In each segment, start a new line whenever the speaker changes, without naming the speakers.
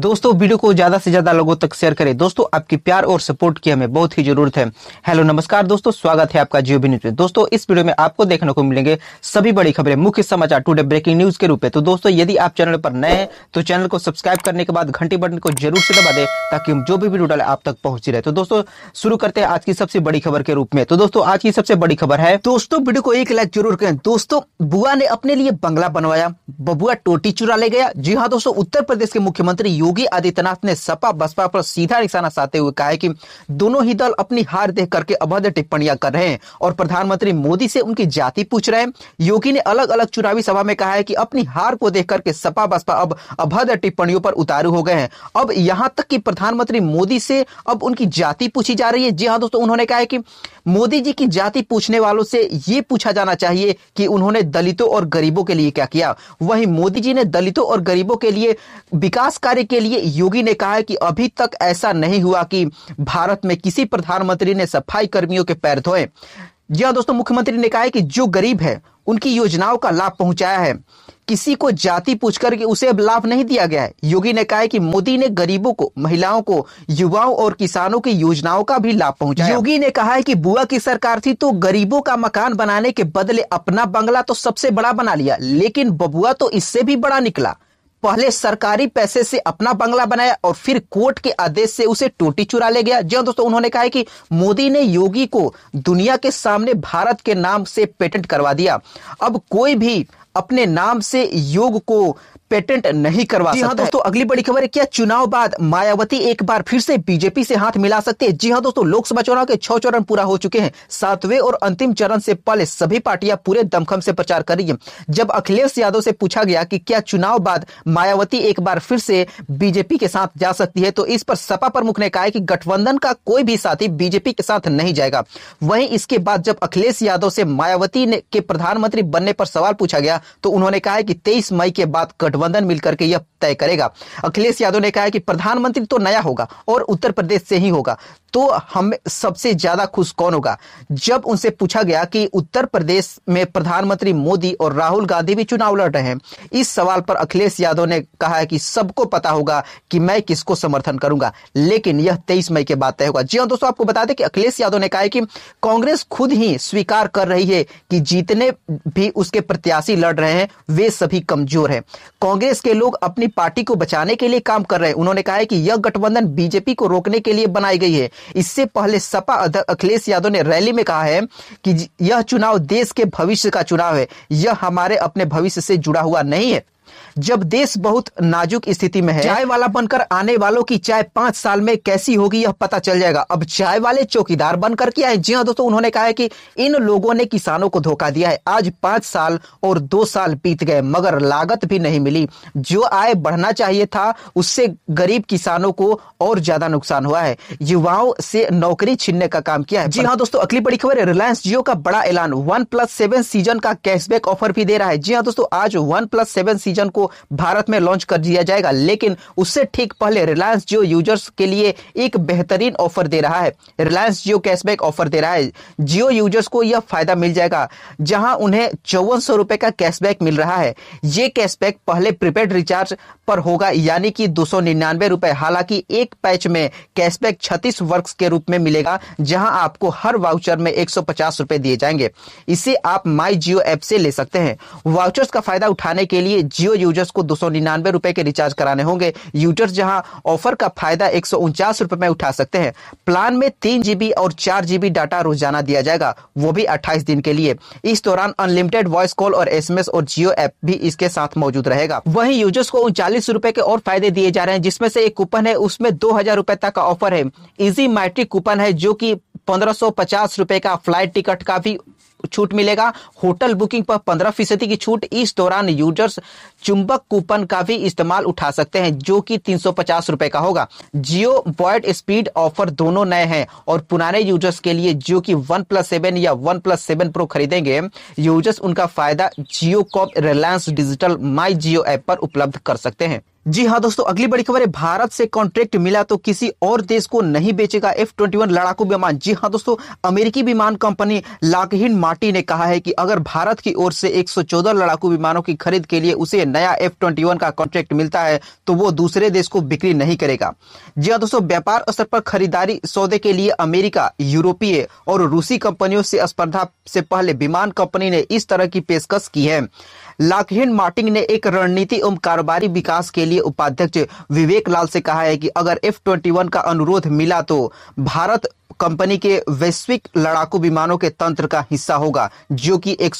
दोस्तों वीडियो को ज्यादा से ज्यादा लोगों तक शेयर करें दोस्तों आपकी प्यार और सपोर्ट की हमें बहुत ही जरूरत है हेलो नमस्कार दोस्तों स्वागत है आपका जियो न्यूज में दोस्तों इस वीडियो में आपको देखने को मिलेंगे सभी बड़ी खबरें मुख्य समाचार टुडे ब्रेकिंग न्यूज के रूप में तो दोस्तों यदि आप चैनल पर नए हैं तो चैनल को सब्सक्राइब करने के बाद घंटी बटन को जरूर से दबा दे ताकि हम जो भी वीडियो डाले आप तक पहुंच रहे तो दोस्तों शुरू करते हैं आज की सबसे बड़ी खबर के रूप में तो दोस्तों आज की सबसे बड़ी खबर है दोस्तों वीडियो को एक लाइक जरूर करें दोस्तों बुआ ने अपने लिए बंगला बनवाया बबुआ टोटी चुरा ले गया जी हाँ दोस्तों उत्तर प्रदेश के मुख्यमंत्री योगी आदित्यनाथ ने सपा बसपा पर सीधा निशाना साधते हुए कहा है कि दोनों ही दल अपनी हार देख करके अभद्र टिप्पणियां कर रहे हैं और प्रधानमंत्री मोदी से उनकी जाति पूछ रहे हैं योगी ने अलग अलग चुनावी सभा में कहा है कि अपनी हार को देख करके सपा बसपा अब अभद्र टिप्पणियों पर उतारू हो गए हैं अब यहां तक कि प्रधानमंत्री मोदी से अब उनकी जाति पूछी जा रही है जी हाँ दोस्तों उन्होंने कहा है कि मोदी जी की जाति पूछने वालों से ये पूछा जाना चाहिए कि उन्होंने दलितों और गरीबों के लिए क्या किया वहीं मोदी जी ने दलितों और गरीबों के लिए विकास कार्य के लिए योगी ने कहा है कि अभी तक ऐसा नहीं हुआ कि भारत में किसी प्रधानमंत्री ने सफाई कर्मियों के पैर धोए जी हाँ दोस्तों मुख्यमंत्री ने कहा है कि जो गरीब है उनकी योजनाओं का लाभ पहुंचाया है किसी को जाति पूछ करके उसे अब लाभ नहीं दिया गया है योगी ने कहा है कि मोदी ने गरीबों को महिलाओं को युवाओं और किसानों की योजनाओं का भी लाभ पहुंचाया योगी ने कहा है कि बुआ की सरकार थी तो गरीबों का मकान बनाने के बदले अपना बंगला तो सबसे बड़ा बना लिया लेकिन बबुआ तो इससे भी बड़ा निकला पहले सरकारी पैसे से अपना बंगला बनाया और फिर कोर्ट के आदेश से उसे टोटी चुरा ले गया जी हाँ दोस्तों उन्होंने कहा कि मोदी ने योगी को दुनिया के सामने भारत के नाम से पेटेंट करवा दिया अब कोई भी अपने नाम से योग को पेटेंट नहीं करवा जी हाँ दोस्तों अगली बड़ी खबर है क्या चुनाव बाद मायावती एक बार फिर से बीजेपी से हाथ मिला सकते हैं जी हाँ दोस्तों लोकसभा चुनाव के छह चरण पूरा हो चुके हैं सातवें और अंतिम चरण से पहले सभी पार्टियां पूरे दमखम से प्रचार कर रही है जब अखिलेश यादव से पूछा गया कि क्या चुनाव बाद मायावती एक बार फिर से बीजेपी के साथ जा सकती है तो इस पर सपा प्रमुख ने कहा कि गठबंधन का कोई भी साथी बीजेपी के साथ नहीं जाएगा वहीं इसके बाद जब अखिलेश यादव से मायावती के प्रधानमंत्री बनने पर सवाल पूछा गया तो उन्होंने कहा कि तेईस मई के बाद गठबंधन गठबंधन मिलकर के यह तय करेगा अखिलेश यादव ने कहा कि प्रधानमंत्री तो नया होगा और उत्तर प्रदेश से ही होगा तो हम सबसे ज्यादा खुश कौन होगा जब उनसे पूछा गया कि उत्तर प्रदेश में प्रधानमंत्री मोदी और राहुल गांधी भी चुनाव लड़ रहे हैं इस सवाल पर अखिलेश यादव ने कहा है कि सबको पता होगा कि मैं किसको समर्थन करूंगा लेकिन यह 23 मई के बाद तय होगा जी हाँ दोस्तों आपको बता दें कि अखिलेश यादव ने कहा है कि कांग्रेस खुद ही स्वीकार कर रही है कि जीतने भी उसके प्रत्याशी लड़ रहे हैं वे सभी कमजोर हैं कांग्रेस के लोग अपनी पार्टी को बचाने के लिए काम कर रहे हैं उन्होंने कहा है कि यह गठबंधन बीजेपी को रोकने के लिए बनाई गई है इससे पहले सपा अध्यक्ष अखिलेश यादव ने रैली में कहा है कि यह चुनाव देश के भविष्य का चुनाव है यह हमारे अपने भविष्य से जुड़ा हुआ नहीं है जब देश बहुत नाजुक स्थिति में है चाय वाला बनकर आने वालों की चाय पांच साल में कैसी होगी यह पता चल जाएगा अब चाय वाले चौकीदार बनकर के आए जी हाँ दोस्तों उन्होंने कहा है कि इन लोगों ने किसानों को धोखा दिया है आज पांच साल और दो साल बीत गए मगर लागत भी नहीं मिली जो आय बढ़ना चाहिए था उससे गरीब किसानों को और ज्यादा नुकसान हुआ है युवाओं से नौकरी छीनने का काम किया है जी हाँ दोस्तों अगली बड़ी खबर है रिलायंस जियो का बड़ा ऐलान वन प्लस सेवन सीजन का कैशबैक ऑफर भी दे रहा है जी हाँ दोस्तों आज वन प्लस सेवन सीजन को को भारत में लॉन्च कर दिया जाएगा लेकिन उससे ठीक पहले रिलायंस जियो यूजर्स के लिए एक बेहतरीन ऑफर दे रहा है रिलायंस जियो कैशबैक ऑफर दे रहा है जियो यूजर्स को यह फायदा मिल जाएगा जहां उन्हें चौवन सौ का कैशबैक मिल रहा है ये कैशबैक पहले प्रीपेड रिचार्ज पर होगा यानी कि दो सौ हालांकि एक पैच में कैशबैक छत्तीस वर्क्स के रूप में मिलेगा जहां आपको हर वाउचर में एक सौ दिए जाएंगे इसे आप माई जियो ऐप से ले सकते हैं वाउचर्स का फायदा उठाने के लिए जियो यूजर्स को दो सौ के रिचार्ज कराने होंगे यूजर्स जहां ऑफर का फायदा एक सौ में उठा सकते हैं प्लान में तीन जीबी और चार जीबी डाटा रोजाना दिया जाएगा वो भी 28 दिन के लिए इस दौरान अनलिमिटेड वॉइस कॉल और एसएमएस और जियो ऐप भी इसके साथ मौजूद रहेगा वही यूजर्स को उनचालीस रूपए के और फायदे दिए जा रहे हैं जिसमें से एक कूपन है उसमें दो हजार रूपए तक का ऑफर है इजी मैट्रिक कूपन है जो की पंद्रह सौ पचास रूपए का फ्लाइट टिकट का भी छूट मिलेगा होटल बुकिंग पर पंद्रह फीसदी की छूट इस दौरान यूजर्स चुंबक कूपन का भी इस्तेमाल उठा सकते हैं जो कि तीन रुपए का होगा जियो बॉयड स्पीड ऑफर दोनों नए हैं और पुराने यूजर्स के लिए जो कि वन प्लस सेवन या वन प्लस सेवन प्रो खरीदेंगे यूजर्स उनका फायदा जियो कॉप Reliance Digital My Jio app पर उपलब्ध कर सकते हैं जी हाँ दोस्तों अगली बड़ी खबर है भारत से कॉन्ट्रैक्ट मिला तो किसी और देश को नहीं बेचेगा एफ ट्वेंटी वन लड़ाकू विमान जी हाँ दोस्तों अमेरिकी विमान कंपनी लाकहिन मार्टी ने कहा है कि अगर भारत की ओर से 114 लड़ाकू विमानों की खरीद के लिए उसे नया एफ ट्वेंटी वन का कॉन्ट्रैक्ट मिलता है तो वो दूसरे देश को बिक्री नहीं करेगा जी हाँ दोस्तों व्यापार स्तर पर खरीदारी सौदे के लिए अमेरिका यूरोपीय और रूसी कंपनियों से स्पर्धा से पहले विमान कंपनी ने इस तरह की पेशकश की है लाखहीन मार्टिंग ने एक रणनीति एवं कारोबारी विकास के लिए उपाध्यक्ष विवेक लाल से कहा है कि अगर एफ ट्वेंटी वन का अनुरोध मिला तो भारत कंपनी के वैश्विक लड़ाकू विमानों के तंत्र का हिस्सा होगा जो कि एक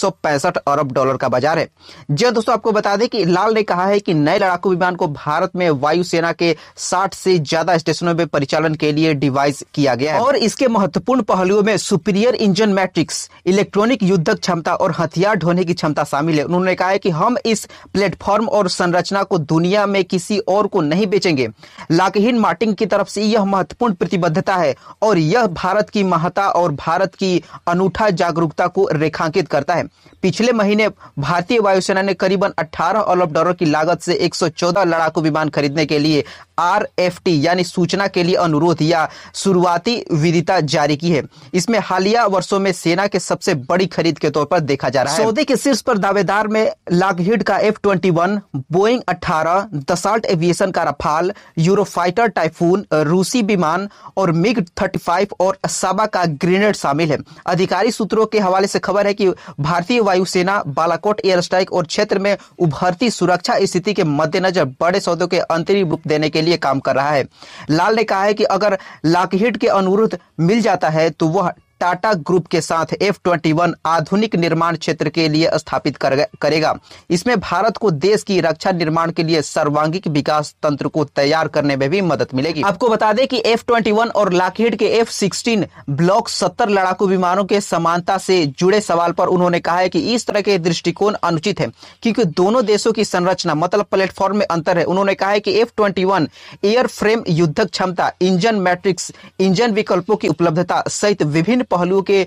अरब डॉलर का बाजार है जी हाँ, दोस्तों आपको बता दें कि लाल ने कहा है कि नए लड़ाकू विमान को भारत में वायुसेना के 60 से ज्यादा स्टेशनों में परिचालन के लिए डिवाइस किया गया है और इसके महत्वपूर्ण पहलुओं में सुपीरियर इंजन मैट्रिक्स इलेक्ट्रॉनिक युद्धक क्षमता और हथियार ढोने की क्षमता शामिल है उन्होंने कहा है कि हम इस प्लेटफॉर्म और संरचना को दुनिया में किसी और को नहीं बेचेंगे लाकहीन मार्टिंग की तरफ से यह महत्वपूर्ण प्रतिबद्धता है और यह भारत की महत्ता और भारत की अनूठा जागरूकता को रेखांकित करता है पिछले महीने भारतीय वायुसेना ने करीबन 18 अरब डॉलर की लागत से 114 लड़ाकू विमान खरीदने के लिए आर यानी सूचना के लिए अनुरोध या शुरुआती विदिता जारी की है इसमें हालिया वर्षों में सेना के सबसे बड़ी खरीद के तौर पर देखा जा रहा है सऊदी के शीर्ष पर दावेदार में लागहिड का एफ ट्वेंटी वन बोइंग अठारह दसाल्ट एविएशन का रफाल यूरोफाइटर टाइफून रूसी विमान और मिग थर्टी फाइव और साबा का ग्रेनेड शामिल है अधिकारी सूत्रों के हवाले से खबर है कि भारतीय वायुसेना बालाकोट एयर स्ट्राइक और क्षेत्र में उभरती सुरक्षा स्थिति के मद्देनजर बड़े सौदों के अंतरिम रूप देने के लिए काम कर रहा है लाल ने कहा है कि अगर लाकहिट के अनुरोध मिल जाता है तो वह टाटा ग्रुप के साथ एफ ट्वेंटी वन आधुनिक निर्माण क्षेत्र के लिए स्थापित कर, करेगा इसमें भारत को देश की रक्षा निर्माण के लिए सर्वांगिक विकास तंत्र को तैयार करने में भी मदद मिलेगी आपको बता दें कि एफ ट्वेंटी वन और लाखेड के एफ सिक्सटीन ब्लॉक सत्तर लड़ाकू विमानों के समानता से जुड़े सवाल पर उन्होंने कहा है कि इस तरह के दृष्टिकोण अनुचित है क्योंकि दोनों देशों की संरचना मतलब प्लेटफॉर्म में अंतर है उन्होंने कहा है कि F twenty one airframe युद्धक क्षमता इंजन मैट्रिक्स इंजन विकल्पों की उपलब्धता सहित विभिन्न पहलुओं के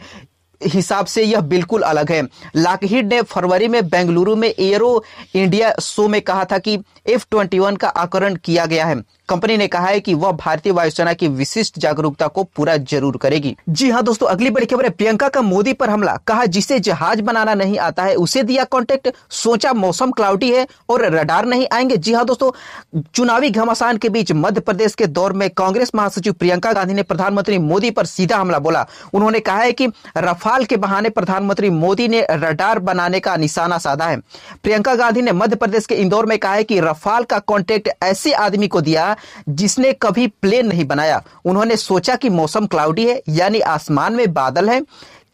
हिसाब से यह बिल्कुल अलग है लाकहिड ने फरवरी में बेंगलुरु में एयरो इंडिया शो में कहा था कि एफ ट्वेंटी वन का आकरण किया गया है कंपनी ने कहा है कि वह भारतीय वायुसेना की विशिष्ट जागरूकता को पूरा जरूर करेगी जी हाँ दोस्तों अगली बड़ी खबर है प्रियंका का मोदी पर हमला कहा जिसे जहाज बनाना नहीं आता है उसे दिया कॉन्टेक्ट सोचा मौसम क्लाउडी है और रडार नहीं आएंगे जी हाँ दोस्तों चुनावी घमासान के बीच मध्य प्रदेश के दौर में कांग्रेस महासचिव प्रियंका गांधी ने प्रधानमंत्री मोदी पर सीधा हमला बोला उन्होंने कहा है कि रफाल के बहाने प्रधानमंत्री मोदी ने रडार बनाने का निशाना साधा है प्रियंका गांधी ने मध्य प्रदेश के इंदौर में कहा है कि रफाल का कॉन्ट्रैक्ट ऐसे आदमी को दिया था जिसने कभी प्लेन नहीं बनाया उन्होंने सोचा कि मौसम क्लाउडी है यानी आसमान में बादल है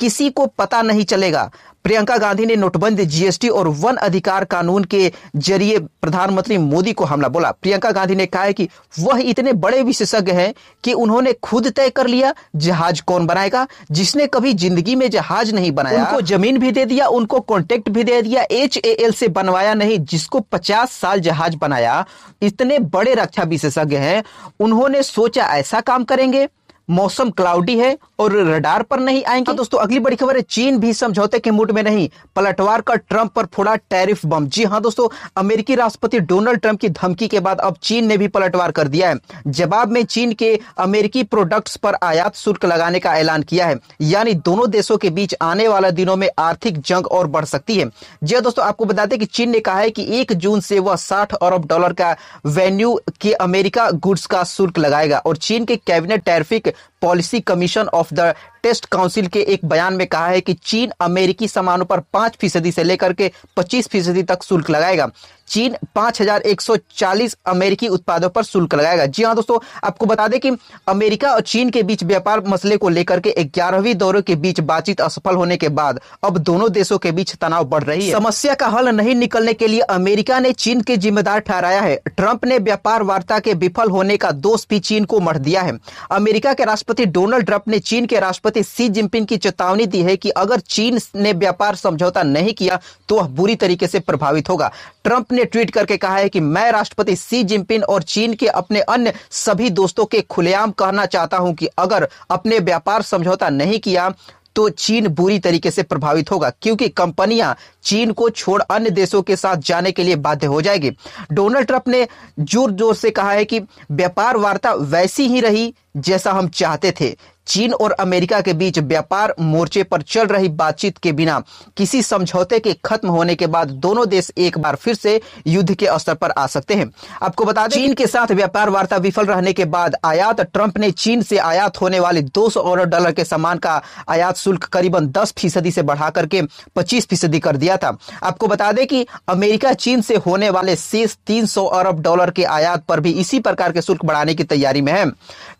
किसी को पता नहीं चलेगा प्रियंका गांधी ने नोटबंदी जीएसटी और वन अधिकार कानून के जरिए प्रधानमंत्री मोदी को हमला बोला प्रियंका गांधी ने कहा है कि वह इतने बड़े विशेषज्ञ हैं कि उन्होंने खुद तय कर लिया जहाज कौन बनाएगा जिसने कभी जिंदगी में जहाज नहीं बनाया उनको जमीन भी दे दिया उनको कॉन्ट्रेक्ट भी दे दिया एच से बनवाया नहीं जिसको पचास साल जहाज बनाया इतने बड़े रक्षा विशेषज्ञ हैं उन्होंने सोचा ऐसा काम करेंगे मौसम क्लाउडी है और रडार पर नहीं आएंगे हाँ दोस्तों अगली बड़ी खबर है चीन भी समझौते के मूड में नहीं पलटवार का ट्रंप पर फोड़ा टैरिफ बम जी हाँ दोस्तों अमेरिकी राष्ट्रपति डोनाल्ड ट्रंप की धमकी के बाद अब चीन ने भी पलटवार कर दिया है जवाब में चीन के अमेरिकी प्रोडक्ट्स पर आयात शुल्क लगाने का ऐलान किया है यानी दोनों देशों के बीच आने वाले दिनों में आर्थिक जंग और बढ़ सकती है जी हाँ, दोस्तों आपको बता दें कि चीन ने कहा है कि एक जून से वह साठ अरब डॉलर का वेन्यू के अमेरिका गुड्स का शुल्क लगाएगा और चीन के cabinet tariff policy commission of the state council के एक बयान में कहा है कि चीन अमेरिकी सामानों पर पांच फीसदी से लेकर के पच्चीस फीसदी तक शुल्क लगाएगा चीन 5,140 अमेरिकी उत्पादों पर शुल्क लगाएगा जी हाँ दोस्तों आपको बता दें कि अमेरिका और चीन के बीच व्यापार मसले को लेकर के ग्यारहवीं दौरे के बीच बातचीत असफल होने के बाद अब दोनों देशों के बीच तनाव बढ़ रही है समस्या का हल नहीं निकलने के लिए अमेरिका ने चीन के जिम्मेदार ठहराया है ट्रंप ने व्यापार वार्ता के विफल होने का दोष भी चीन को मढ़ दिया है अमेरिका के राष्ट्रपति डोनाल्ड ट्रंप ने चीन के राष्ट्रपति राष्ट्रपति सी जिनपिंग की चेतावनी दी है कि अगर चीन ने व्यापार समझौता नहीं किया तो वह बुरी तरीके से प्रभावित होगा ट्रंप ने ट्वीट करके कहा है कि मैं राष्ट्रपति सी जिनपिंग और चीन के अपने अन्य सभी दोस्तों के खुलेआम कहना चाहता हूं कि अगर अपने व्यापार समझौता नहीं किया तो चीन बुरी तरीके से प्रभावित होगा क्योंकि कंपनियां चीन को छोड़ अन्य देशों के साथ जाने के लिए बाध्य हो जाएगी डोनाल्ड ट्रंप ने जोर जोर से कहा है कि व्यापार वार्ता वैसी ही रही जैसा हम चाहते थे चीन और अमेरिका के बीच व्यापार मोर्चे पर चल रही बातचीत के बिना किसी समझौते के खत्म होने के बाद दोनों देश एक बार फिर से युद्ध के अवसर पर आ सकते हैं आपको बता दें चीन के साथ व्यापार वार्ता विफल रहने के बाद आयात ट्रंप ने चीन से आयात होने वाले 200 अरब डॉलर के सामान का आयात शुल्क करीबन दस फीसदी से बढ़ा करके पच्चीस फीसदी कर दिया था आपको बता दें कि अमेरिका चीन से होने वाले शेष तीन अरब डॉलर के आयात पर भी इसी प्रकार के शुल्क बढ़ाने की तैयारी में है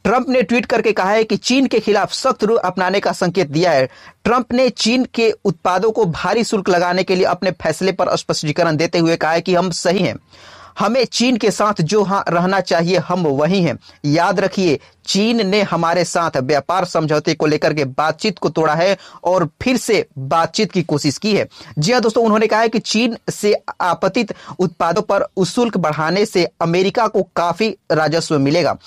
ट्रंप ने ट्वीट करके कहा है कि चीन के खिलाफ सख्त रूख अपनाने का संकेत दिया है ट्रंप ने चीन के उत्पादों को भारी शुल्क लगाने के लिए अपने फैसले पर स्पष्टीकरण देते हुए कहा है कि हम सही हैं हमें चीन के साथ जो हाँ रहना चाहिए हम वही हैं याद रखिए चीन ने हमारे साथ व्यापार समझौते को लेकर के बातचीत को तोड़ा है और फिर से बातचीत की कोशिश की है जी हाँ दोस्तों उन्होंने कहा है कि चीन से आपतित उत्पादों पर शुल्क बढ़ाने से अमेरिका को काफी राजस्व मिलेगा